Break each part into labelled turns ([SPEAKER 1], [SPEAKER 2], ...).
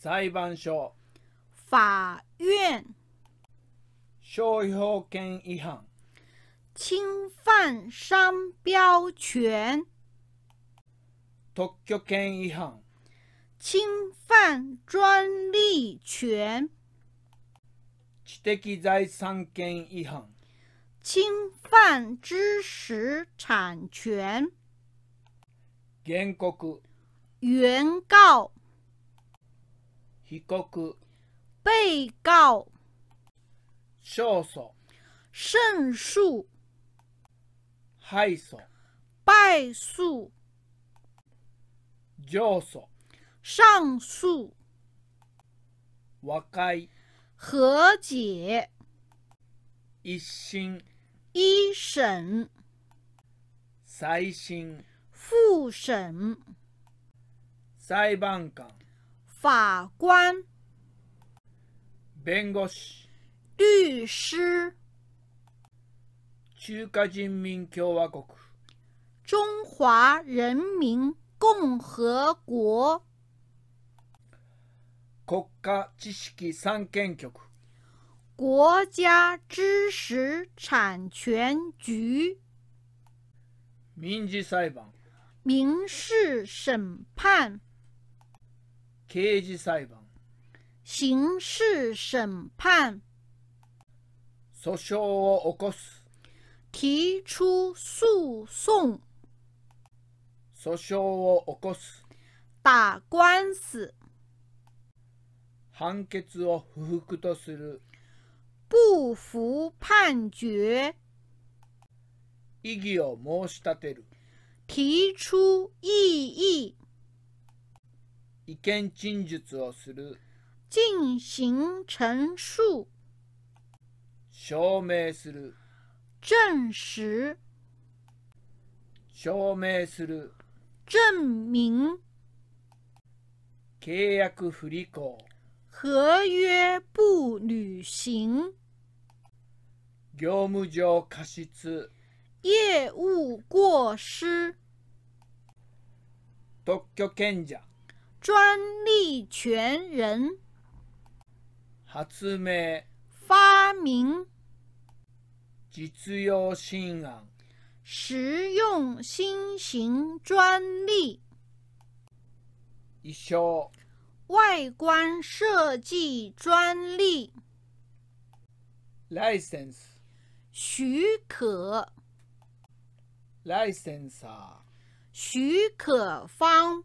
[SPEAKER 1] 裁判所
[SPEAKER 2] 法院商標権違反侵犯商標权特許権違反侵犯专利权
[SPEAKER 1] 知的財産権違反
[SPEAKER 2] 侵犯知識产权原告原告被告被告
[SPEAKER 1] 勝訴勝訴敗訴
[SPEAKER 2] 敗訴
[SPEAKER 1] 上訴
[SPEAKER 2] 上訴
[SPEAKER 1] 和解
[SPEAKER 2] 和解
[SPEAKER 1] 一審
[SPEAKER 2] 一審
[SPEAKER 1] 再審副審裁判官法官，弁護士。律师，中華人民共和国，
[SPEAKER 2] 中华人民共和国，
[SPEAKER 1] 国家知识产权局，
[SPEAKER 2] 国家知识产权局，
[SPEAKER 1] 民事裁判，
[SPEAKER 2] 民事审判。刑事裁判刑事審判訴訟を起こす提出訴訟
[SPEAKER 1] 訴訟を起こす
[SPEAKER 2] 打官司
[SPEAKER 1] 判決を不服とする不
[SPEAKER 2] 服判決
[SPEAKER 1] 異議を申し立てる
[SPEAKER 2] 提出異議
[SPEAKER 1] 意見陳述をする
[SPEAKER 2] 進行陳述
[SPEAKER 1] 証明する
[SPEAKER 2] 证实
[SPEAKER 1] 証明する证明契約不履行
[SPEAKER 2] 合約不履行
[SPEAKER 1] 業務上過失
[SPEAKER 2] 業務過失
[SPEAKER 1] 特許権者
[SPEAKER 2] 专利权人，
[SPEAKER 1] 発明，
[SPEAKER 2] 发明，
[SPEAKER 1] 实用新案，
[SPEAKER 2] 实用新型专利，
[SPEAKER 1] 一消，
[SPEAKER 2] 外观设计专利，license，许可，license，许可方。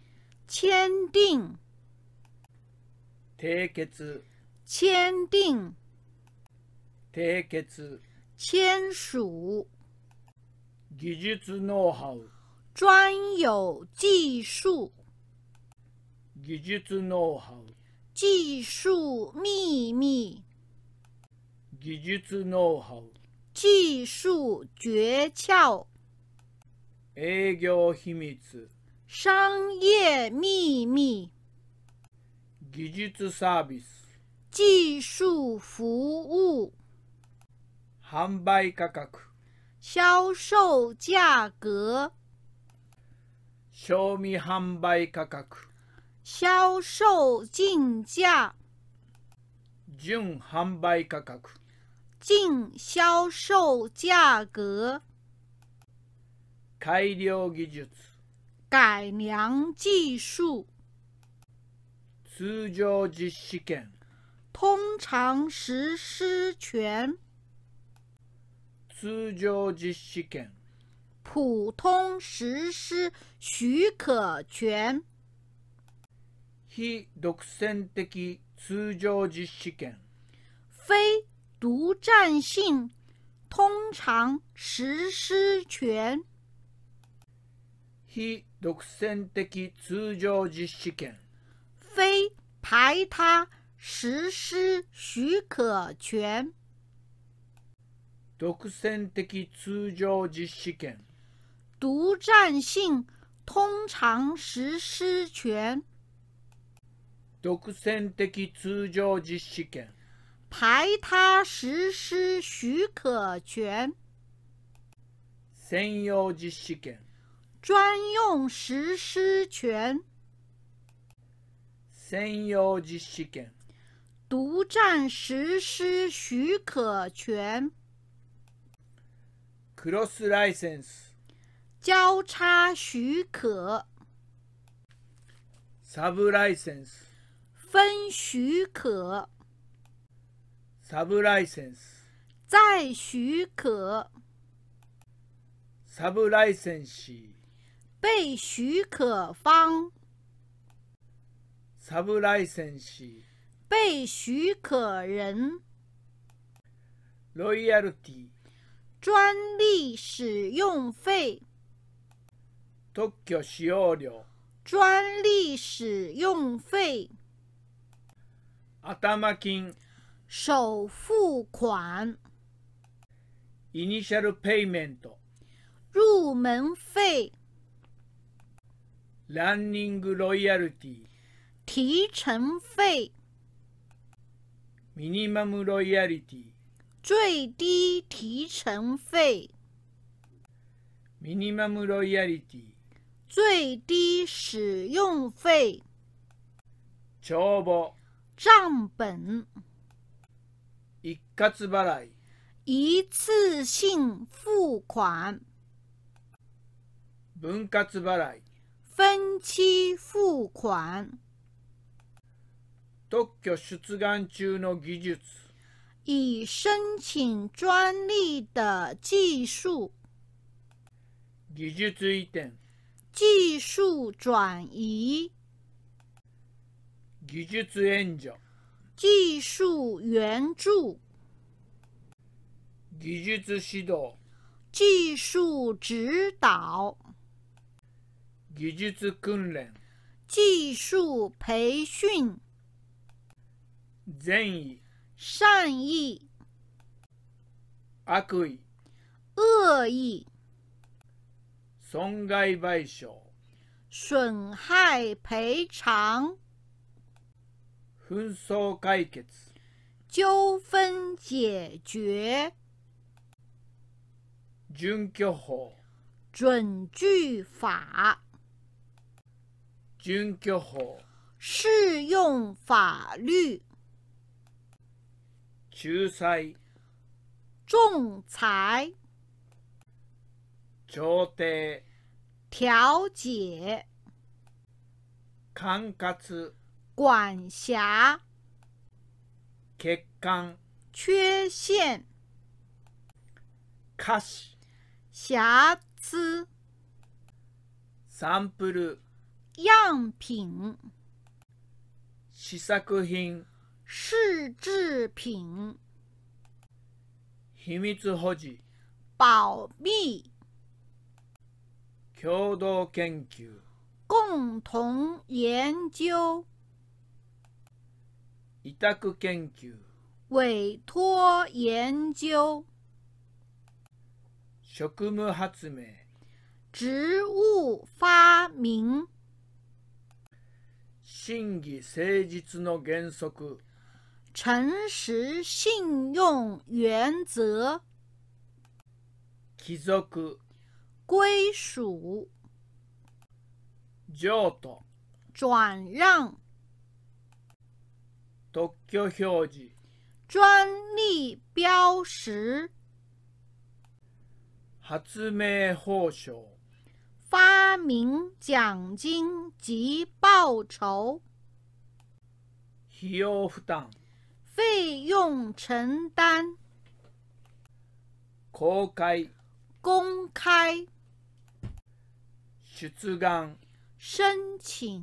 [SPEAKER 2] 签订
[SPEAKER 1] 締結签订締結签署技術ノウハウ
[SPEAKER 2] 专有技术
[SPEAKER 1] 技術ノウハウ
[SPEAKER 2] 技术秘密技術ノウハウ技術诀窍
[SPEAKER 1] 営業秘密
[SPEAKER 2] 商业秘密
[SPEAKER 1] 技術サービス
[SPEAKER 2] 技術服務販売価格销售价
[SPEAKER 1] 格賞味販売価格销
[SPEAKER 2] 售竞价
[SPEAKER 1] 純販売価格
[SPEAKER 2] 净销售价格
[SPEAKER 1] 改良技術
[SPEAKER 2] 改良技术。通常实施权。
[SPEAKER 1] 通常实施权。
[SPEAKER 2] 普通实施许可权。
[SPEAKER 1] 非独占的通常实施权。
[SPEAKER 2] 非独占性通常实施权。
[SPEAKER 1] 非。独占的通常実施権
[SPEAKER 2] 非排他实施许可权
[SPEAKER 1] 独占的通常実施権
[SPEAKER 2] 独占性通常实施权独占的通常実施権排他实施许可权
[SPEAKER 1] 専用実施
[SPEAKER 2] 権专用实施权、専用
[SPEAKER 1] 実施権、
[SPEAKER 2] 独占实施许可权、
[SPEAKER 1] クロスライセンス、
[SPEAKER 2] 交叉许可、
[SPEAKER 1] サブライセンス、
[SPEAKER 2] 分许可、
[SPEAKER 1] サブライセンス、
[SPEAKER 2] 再许可、
[SPEAKER 1] サブライセンシー、
[SPEAKER 2] 被许可方。
[SPEAKER 1] サブライセンシー。
[SPEAKER 2] 被许可人。
[SPEAKER 1] ロイヤルティ。
[SPEAKER 2] 专利使用费。特許使用料。专利使用费。頭金。首付款。
[SPEAKER 1] イニシャルペイメント。
[SPEAKER 2] 入門費。
[SPEAKER 1] ランニングロイヤルティ
[SPEAKER 2] 提成費
[SPEAKER 1] ミニマムロイヤリティ
[SPEAKER 2] 最低提成費ミニマム
[SPEAKER 1] ロイヤリティ
[SPEAKER 2] 最低使用費帳簿账本
[SPEAKER 1] 一括払い
[SPEAKER 2] 一次性付款
[SPEAKER 1] 分割払い
[SPEAKER 2] 分期付款
[SPEAKER 1] 特許出願中の技術
[SPEAKER 2] 以申請专利的技術
[SPEAKER 1] 技術移転
[SPEAKER 2] 技術轉移
[SPEAKER 1] 技術援助
[SPEAKER 2] 技術援助
[SPEAKER 1] 技術指導
[SPEAKER 2] 技術指導
[SPEAKER 1] 技術訓練
[SPEAKER 2] 技術培訓善意善意悪意恶意
[SPEAKER 1] 損害賠償
[SPEAKER 2] 損害賠償
[SPEAKER 1] 紛争解決
[SPEAKER 2] 糾紛解決準拠法準據法準拠法适用法律
[SPEAKER 1] 仲裁
[SPEAKER 2] 仲裁
[SPEAKER 1] 調停
[SPEAKER 2] 調解
[SPEAKER 1] 管轄
[SPEAKER 2] 管辖
[SPEAKER 1] 欠陥
[SPEAKER 2] 缺陷瑕疵瑕疵サンプル样品、
[SPEAKER 1] 試作品、試制品、秘密保持、
[SPEAKER 2] 保密、
[SPEAKER 1] 共同研究、
[SPEAKER 2] 共同研究、
[SPEAKER 1] 委託研究、
[SPEAKER 2] 委托研究、
[SPEAKER 1] 職務発明、
[SPEAKER 2] 植物发明。真
[SPEAKER 1] 偽誠実の原則
[SPEAKER 2] 诚实信用原則
[SPEAKER 1] 帰属
[SPEAKER 2] 归属
[SPEAKER 1] 譲渡
[SPEAKER 2] 转让
[SPEAKER 1] 特許表示
[SPEAKER 2] 专利标识
[SPEAKER 1] 発明報酬。
[SPEAKER 2] 发明奖金及报酬。費用負擔。費用承擔。
[SPEAKER 1] 公開。
[SPEAKER 2] 公開。
[SPEAKER 1] 出願。申請。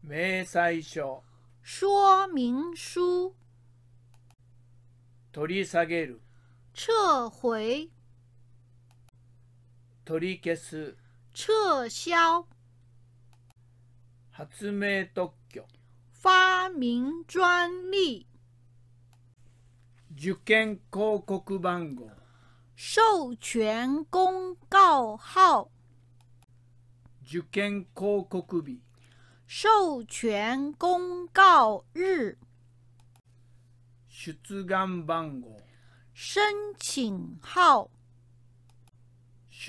[SPEAKER 1] 明細書。
[SPEAKER 2] 說明書。
[SPEAKER 1] 取り下げる。
[SPEAKER 2] 撤回。
[SPEAKER 1] 取り消す
[SPEAKER 2] 撤销
[SPEAKER 1] 発明特許
[SPEAKER 2] 发明专利受験
[SPEAKER 1] 広告番号
[SPEAKER 2] 授权公告号
[SPEAKER 1] 受験広告日
[SPEAKER 2] 授权公告日出
[SPEAKER 1] 願番号
[SPEAKER 2] 申请号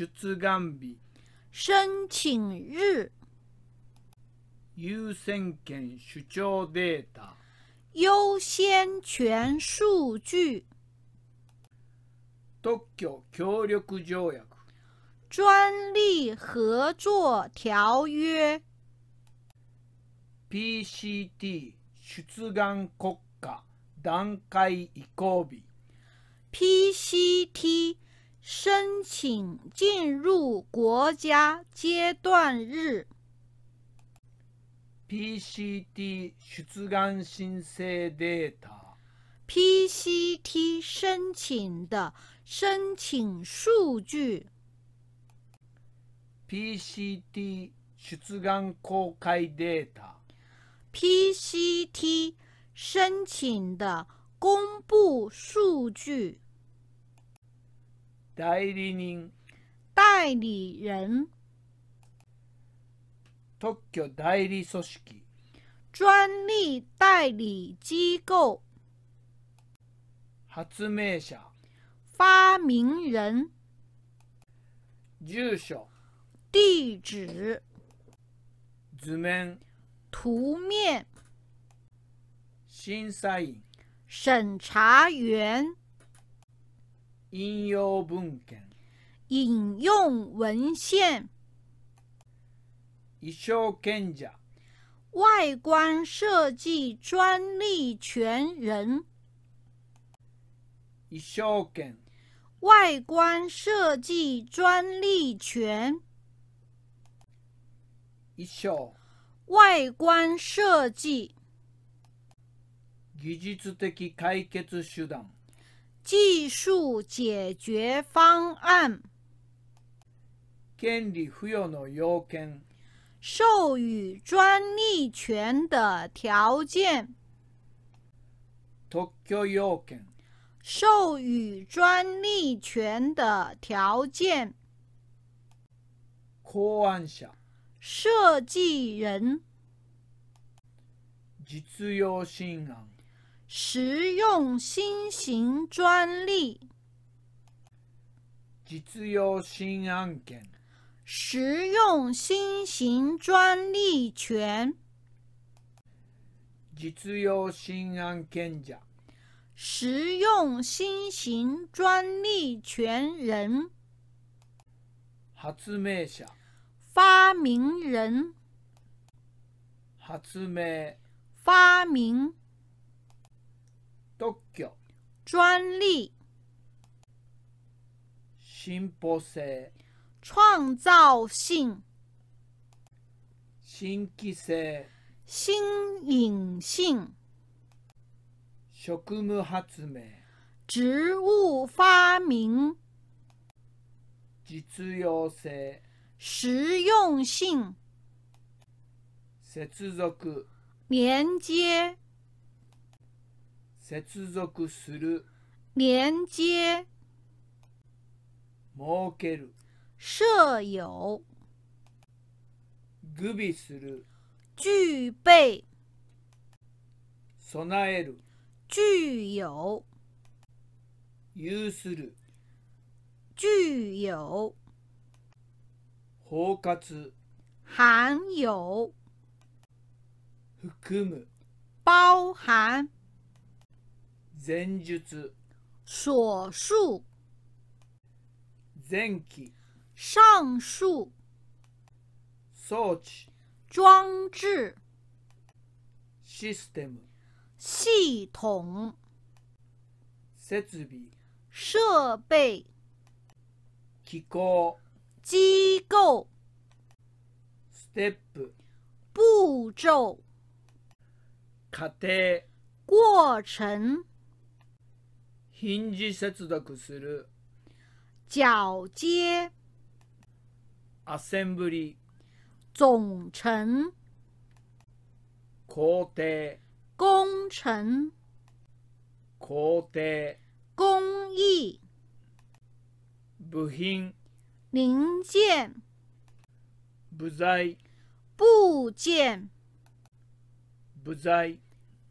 [SPEAKER 1] 出願日申請日優先権主張データ
[SPEAKER 2] 優先权数据
[SPEAKER 1] 特許協力条約
[SPEAKER 2] 专利合作条約
[SPEAKER 1] PCT 出願国家段階移行日
[SPEAKER 2] PCT 申请进入国家阶段日。PCT 出願申請データ。PCT 申請的申请数据。
[SPEAKER 1] PCT 出願公開デー
[SPEAKER 2] タ。PCT 申請的公布數據。
[SPEAKER 1] 代理人
[SPEAKER 2] 代理人
[SPEAKER 1] 特許代理組織
[SPEAKER 2] 专利代理机構
[SPEAKER 1] 発明者
[SPEAKER 2] 发明人
[SPEAKER 1] 住所地址図面
[SPEAKER 2] 图面審査員審查員
[SPEAKER 1] 引用文献
[SPEAKER 2] 引用文献
[SPEAKER 1] 一生賢者
[SPEAKER 2] 外观设计专利权人
[SPEAKER 1] 一生賢
[SPEAKER 2] 外观设计专利权一生外观设计
[SPEAKER 1] 技術的解決手
[SPEAKER 2] 段技術解決方案権利付与の要件授予专利权的条件
[SPEAKER 1] 特許要件
[SPEAKER 2] 授予专利权的条件考案者設計人
[SPEAKER 1] 実用新案
[SPEAKER 2] 实用新型专利，
[SPEAKER 1] 实用新型专利权，
[SPEAKER 2] 实用新型专利权人，
[SPEAKER 1] 发明者，
[SPEAKER 2] 发明人，
[SPEAKER 1] 发明，
[SPEAKER 2] 发明。特許专利
[SPEAKER 1] 進歩性
[SPEAKER 2] 创造性新規性新穎性職務発明植物發明実
[SPEAKER 1] 用性
[SPEAKER 2] 实用性
[SPEAKER 1] 接続
[SPEAKER 2] 連接
[SPEAKER 1] 接続する
[SPEAKER 2] 連接設ける设有
[SPEAKER 1] 具備する
[SPEAKER 2] 具備備える具有有する具有包括含有含む包含前述所述前期上述装置装置システム系統設備设备機構機構ステップ步骤
[SPEAKER 1] 過程
[SPEAKER 2] 過程
[SPEAKER 1] ヒンジ接続する
[SPEAKER 2] 交接
[SPEAKER 1] アセンブリ
[SPEAKER 2] 总成
[SPEAKER 1] 工程
[SPEAKER 2] 工程工程工艺部品零件部材部件部材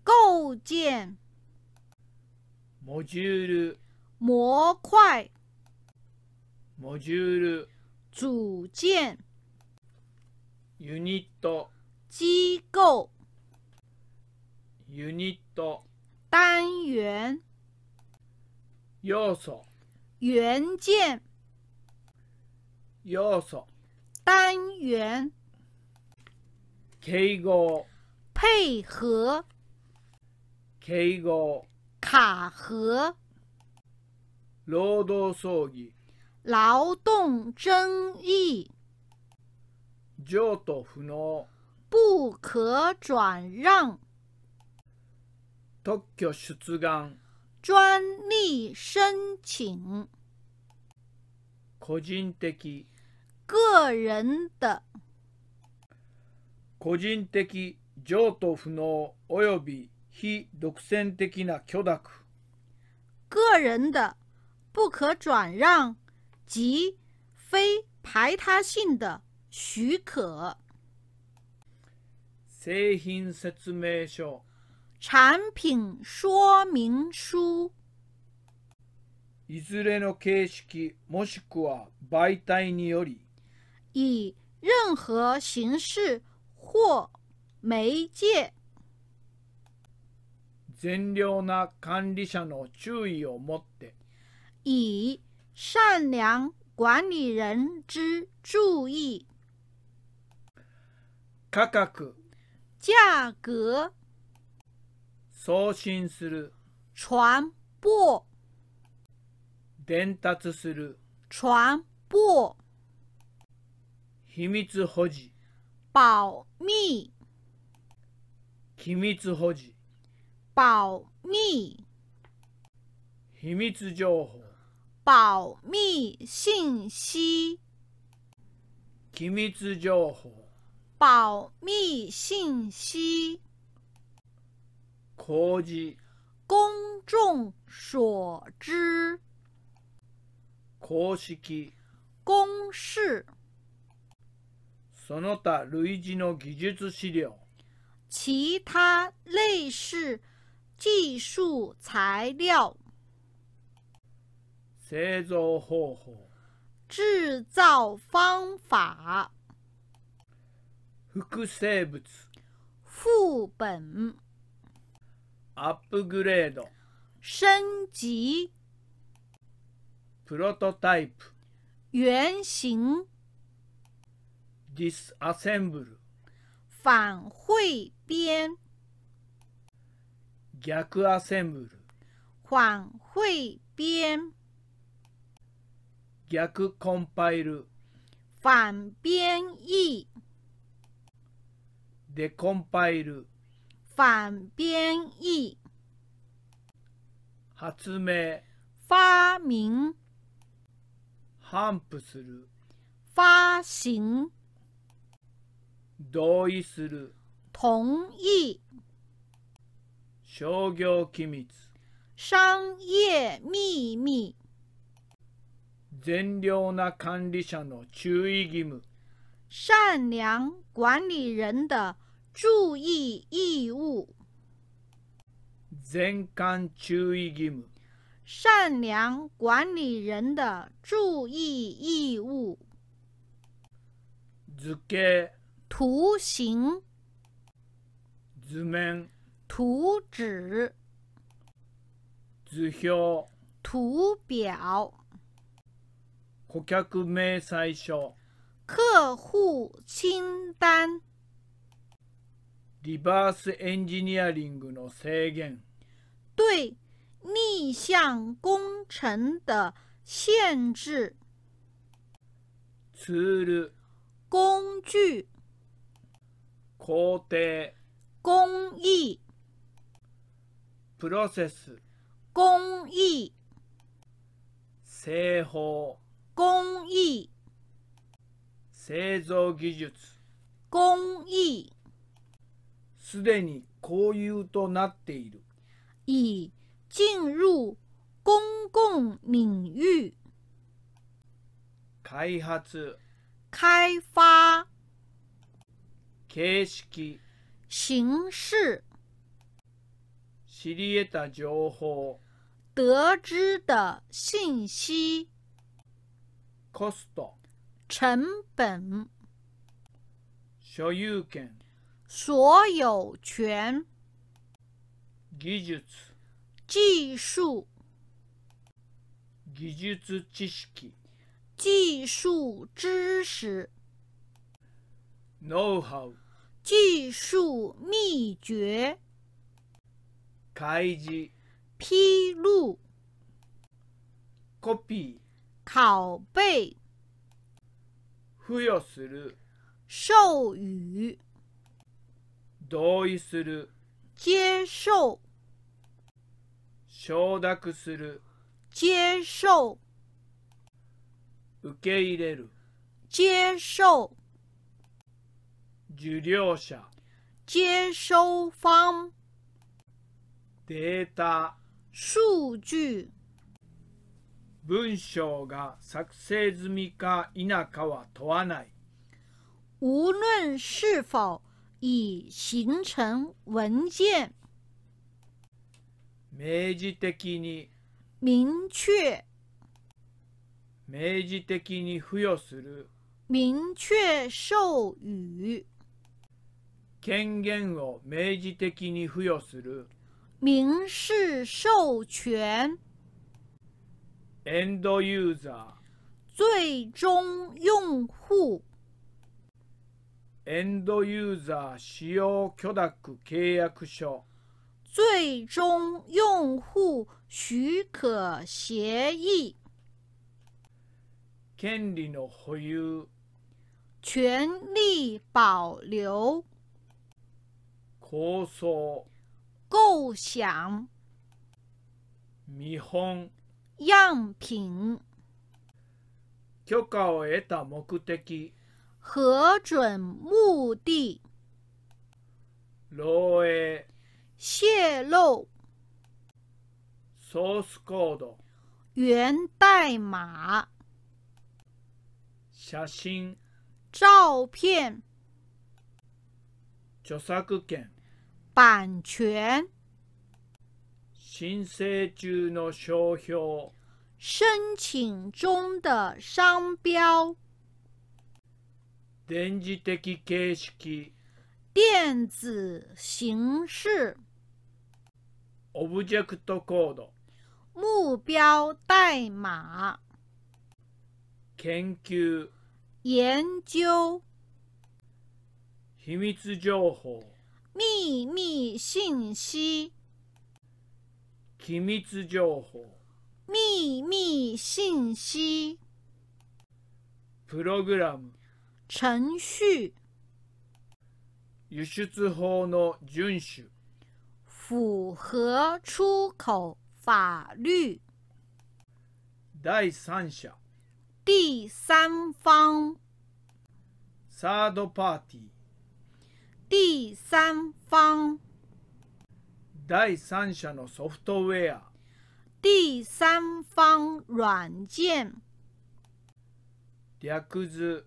[SPEAKER 2] 构件モジュール模块モジュール組建ユニット機構
[SPEAKER 1] ユニット
[SPEAKER 2] 单元
[SPEAKER 1] 要素
[SPEAKER 2] 元件要素单元
[SPEAKER 1] 敬語
[SPEAKER 2] 配合
[SPEAKER 1] 敬語
[SPEAKER 2] 卡和
[SPEAKER 1] 労働争議
[SPEAKER 2] 劳动争议譲渡不能不可转让特許出願专利申请個人的个人的
[SPEAKER 1] 個人的譲渡不能及び非独占的な許諾
[SPEAKER 2] 个人的不可转让及非排他性的许可
[SPEAKER 1] 製品説明書
[SPEAKER 2] 产品说明书
[SPEAKER 1] いずれの形式もしくは媒体により
[SPEAKER 2] 以任何形式或媒介
[SPEAKER 1] 善良な管理者の注意をもって
[SPEAKER 2] 以善良管理人之注意
[SPEAKER 1] 価格
[SPEAKER 2] 价格
[SPEAKER 1] 送信する
[SPEAKER 2] 传播
[SPEAKER 1] 伝達する
[SPEAKER 2] 传播
[SPEAKER 1] 秘密保持
[SPEAKER 2] 保密
[SPEAKER 1] 機密保持
[SPEAKER 2] 保密
[SPEAKER 1] 秘密情報
[SPEAKER 2] 保密信息
[SPEAKER 1] 機密情報
[SPEAKER 2] 保密信息
[SPEAKER 1] 公示
[SPEAKER 2] 公众所知公式公式
[SPEAKER 1] その他類似の技術資料
[SPEAKER 2] 其他类似技术材料，
[SPEAKER 1] 制造
[SPEAKER 2] 方法，
[SPEAKER 1] 复生物，
[SPEAKER 2] 副本，升级，原型，反汇编。
[SPEAKER 1] 逆アセンブル
[SPEAKER 2] 反汇编
[SPEAKER 1] 逆コンパイル
[SPEAKER 2] 反编译
[SPEAKER 1] デコンパイル
[SPEAKER 2] 反编译発明发明頒布する发行同
[SPEAKER 1] 意する
[SPEAKER 2] 同意
[SPEAKER 1] 商業機密
[SPEAKER 2] 商業秘密
[SPEAKER 1] 善良な管理者の注意義務
[SPEAKER 2] 善良管理人的注意義務
[SPEAKER 1] 全館注意義務
[SPEAKER 2] 善良管理人的注意義務
[SPEAKER 1] 図形
[SPEAKER 2] 图形
[SPEAKER 1] 図面
[SPEAKER 2] 图纸，
[SPEAKER 1] 图表，
[SPEAKER 2] 图表，
[SPEAKER 1] 顾客名册，
[SPEAKER 2] 客户清单
[SPEAKER 1] ，reverse e n の制限，
[SPEAKER 2] 对逆向工程的限制，
[SPEAKER 1] ツール，
[SPEAKER 2] 工具，
[SPEAKER 1] 工程，
[SPEAKER 2] 工艺。
[SPEAKER 1] プロセス工製法
[SPEAKER 2] 工藝
[SPEAKER 1] 製造技術
[SPEAKER 2] 工藝
[SPEAKER 1] すでに交流となっている
[SPEAKER 2] 已進入公共領域
[SPEAKER 1] 開発
[SPEAKER 2] 開发
[SPEAKER 1] 形式
[SPEAKER 2] 形式
[SPEAKER 1] 知り得た情報
[SPEAKER 2] 得知的信息コスト成本
[SPEAKER 1] 所有権
[SPEAKER 2] 所有权技術技術
[SPEAKER 1] 技術知識
[SPEAKER 2] 技術知識ノウハウ技術秘訣開示披露コピー y 拷贝付与する授予
[SPEAKER 1] 同意する接受承諾する接受受け入れる
[SPEAKER 2] 接受
[SPEAKER 1] 受領者
[SPEAKER 2] 接收方データ数
[SPEAKER 1] 据文章が作成済みか否かは問わない
[SPEAKER 2] 無論是否已形成文件
[SPEAKER 1] 明示的に
[SPEAKER 2] 明確
[SPEAKER 1] 明示的に付与する
[SPEAKER 2] 明確授予
[SPEAKER 1] 権限を明示的に付与する
[SPEAKER 2] 民事授权。
[SPEAKER 1] エンドユーザー。
[SPEAKER 2] 最终用户。
[SPEAKER 1] エンドユーザー使用許諾契約書。
[SPEAKER 2] 最终用户许可协议。
[SPEAKER 1] 権利の保有。
[SPEAKER 2] 权利保留。構想。构想、見本、样品、
[SPEAKER 1] 許可を得た目的、
[SPEAKER 2] 核准目的、
[SPEAKER 1] 漏洩、泄露、ソースコード、
[SPEAKER 2] 源代码、
[SPEAKER 1] 写真、
[SPEAKER 2] 照片、
[SPEAKER 1] 著作権
[SPEAKER 2] 版权。
[SPEAKER 1] 申請中の
[SPEAKER 2] 商標。申請中的商標。
[SPEAKER 1] 電磁的形式。
[SPEAKER 2] 電子形式。オブジェクトコード。目標代码。
[SPEAKER 1] 研究。
[SPEAKER 2] 研究。
[SPEAKER 1] 秘密情報。
[SPEAKER 2] 秘密信息
[SPEAKER 1] 機密情報
[SPEAKER 2] 秘密信息
[SPEAKER 1] プログラム
[SPEAKER 2] 程序
[SPEAKER 1] 輸出法の遵守
[SPEAKER 2] 符合出口法律第三者第三方
[SPEAKER 1] サードパーティー第三方第三者のソフトウェア
[SPEAKER 2] 第三方軟件
[SPEAKER 1] 略図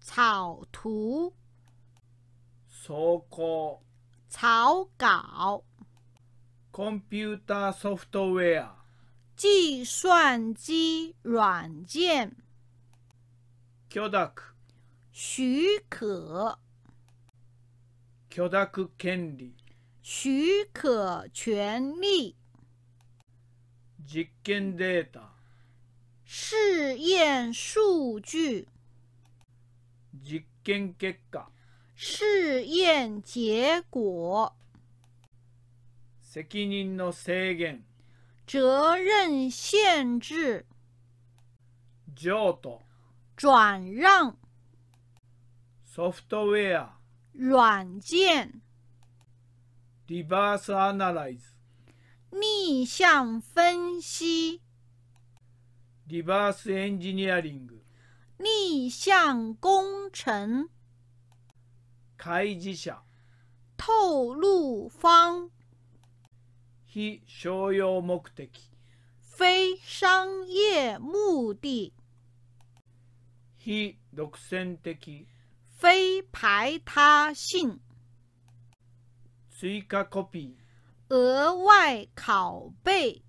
[SPEAKER 2] 草图
[SPEAKER 1] 草稿
[SPEAKER 2] 草稿コンピューターソフトウェア計算機軟件許諾許可許諾権利許可权利
[SPEAKER 1] 実験データ
[SPEAKER 2] 試验数据
[SPEAKER 1] 実験結果
[SPEAKER 2] 試验结果
[SPEAKER 1] 責任の制限
[SPEAKER 2] 责任限制
[SPEAKER 1] 譲渡
[SPEAKER 2] 转让
[SPEAKER 1] ソフトウェア
[SPEAKER 2] 软件
[SPEAKER 1] d e v e r s e Analyze
[SPEAKER 2] 逆向分
[SPEAKER 1] 析 d e v e r s e Engineering
[SPEAKER 2] 逆向工程開示者透露方非商用目的非商业目的
[SPEAKER 1] 非独占的
[SPEAKER 2] 非排他性，额外拷贝。